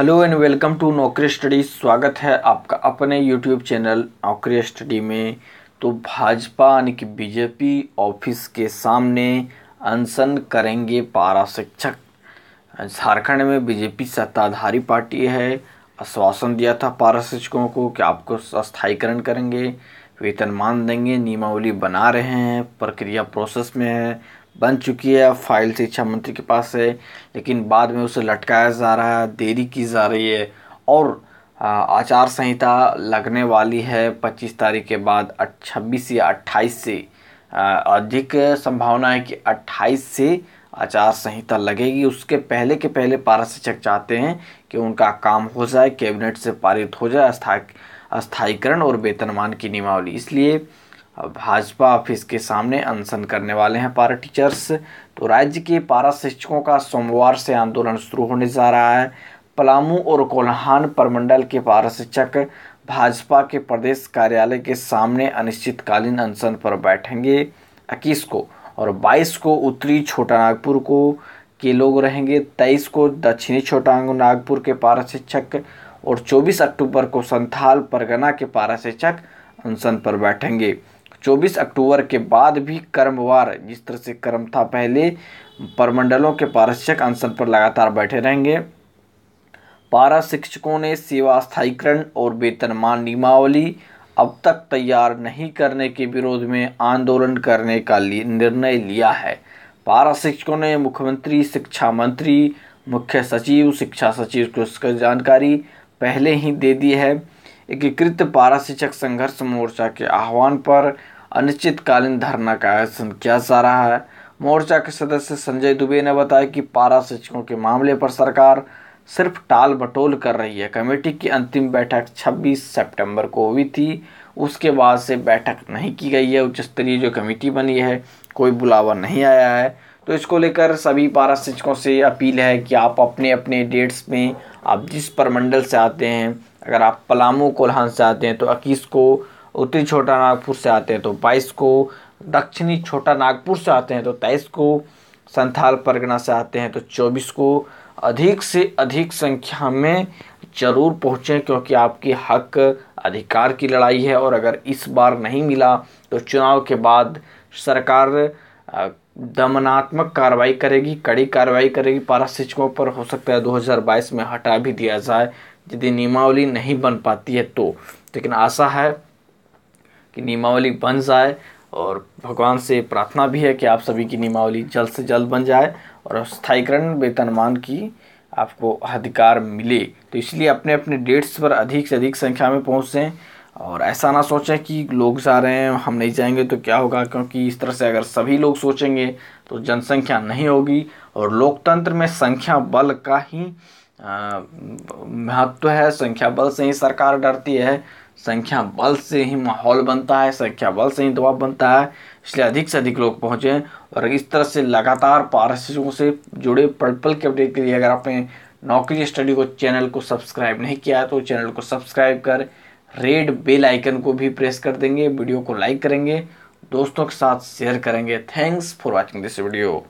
hello and welcome to Naukri study स्वागत है आपका अपने यूट्यूब चैनल नौकरी स्टडी में तो भाजपा यानी कि बीजेपी ऑफिस के सामने अनशन करेंगे पारा शिक्षक झारखंड में बीजेपी सत्ताधारी पार्टी है आश्वासन दिया था पारा शिक्षकों को कि आपको स्थायीकरण करेंगे वेतनमान देंगे नियमावली बना रहे हैं प्रक्रिया प्रोसेस में है बन चुकी है फाइल शिक्षा मंत्री के पास है लेकिन बाद में उसे लटकाया जा रहा है देरी की जा रही है और आचार संहिता लगने वाली है 25 तारीख के बाद छब्बीस या 28 से अधिक संभावना है कि 28 से आचार संहिता लगेगी उसके पहले के पहले पारा शिक्षक चाहते हैं कि उनका काम हो जाए कैबिनेट से पारित हो जाए अस्थाई अस्थायीकरण और वेतनमान की नियमावली इसलिए भाजपा ऑफिस के सामने अनशन करने वाले हैं पारा टीचर्स तो राज्य के पारा शिक्षकों का सोमवार से आंदोलन शुरू होने जा रहा है पलामू और कोल्हान प्रमंडल के पारा शिक्षक भाजपा के प्रदेश कार्यालय के सामने अनिश्चितकालीन अनशन पर बैठेंगे इक्कीस को और 22 को उत्तरी छोटा नागपुर को के लोग रहेंगे 23 को दक्षिणी छोटा नागपुर के पारा शिक्षक और 24 अक्टूबर को संथाल परगना के पारा शिक्षक अनशन पर बैठेंगे 24 अक्टूबर के बाद भी कर्मवार जिस तरह से कर्म था पहले परमंडलों के पारशिक्षक अनशन पर लगातार बैठे रहेंगे पारा शिक्षकों ने सेवा स्थायीकरण और वेतनमान नियमावली अब तक तैयार नहीं करने के विरोध में आंदोलन करने का निर्णय लिया है पारा शिक्षकों ने मुख्यमंत्री शिक्षा मंत्री मुख्य सचिव शिक्षा सचिव को इसकी जानकारी पहले ही दे दी है एकीकृत पारा शिक्षक संघर्ष मोर्चा के आह्वान पर अनिश्चितकालीन धरना का आयोजन किया जा रहा है मोर्चा के सदस्य संजय दुबे ने बताया कि पारा शिक्षकों के मामले पर सरकार सिर्फ टाल बटोल कर रही है कमेटी की अंतिम बैठक 26 सितंबर को हुई थी उसके बाद से बैठक नहीं की गई है उच्च स्तरीय जो कमेटी बनी है कोई बुलावा नहीं आया है तो इसको लेकर सभी पारा शिक्षकों से अपील है कि आप अपने अपने डेट्स में आप जिस परमंडल से आते हैं अगर आप पलामू कोल्हान से आते हैं तो इक्कीस को उत्तरी छोटा नागपुर से आते हैं तो बाईस को दक्षिणी छोटा नागपुर से आते हैं तो तेईस को संथाल परगना से आते हैं तो चौबीस को अधिक से अधिक संख्या में ज़रूर पहुँचें क्योंकि आपके हक अधिकार की लड़ाई है और अगर इस बार नहीं मिला तो चुनाव के बाद सरकार दमनात्मक कार्रवाई करेगी कड़ी कार्रवाई करेगी पारा शिक्षकों पर हो सकता है 2022 में हटा भी दिया जाए यदि नियमावली नहीं बन पाती है तो लेकिन आशा है कि नियमावली बन जाए और भगवान से प्रार्थना भी है कि आप सभी की नियमावली जल्द से जल्द बन जाए और स्थायीकरण वेतनमान की आपको अधिकार मिले तो इसलिए अपने अपने डेट्स पर अधिक से अधिक संख्या में पहुँचें और ऐसा ना सोचें कि लोग जा रहे हैं हम नहीं जाएंगे तो क्या होगा क्योंकि इस तरह से अगर सभी लोग सोचेंगे तो जनसंख्या नहीं होगी और लोकतंत्र में संख्या बल का ही महत्व है संख्या बल से ही सरकार डरती है संख्या बल से ही माहौल बनता है संख्या बल से ही दबाव बनता है इसलिए अधिक से अधिक लोग पहुँचें और इस तरह से लगातार पारिस्थितियों से जुड़े पल पल के अपडेट के लिए अगर आपने नौकरी स्टडी को चैनल को सब्सक्राइब नहीं किया है तो चैनल को सब्सक्राइब कर रेड बेल आइकन को भी प्रेस कर देंगे वीडियो को लाइक करेंगे दोस्तों के साथ शेयर करेंगे thanks for watching this video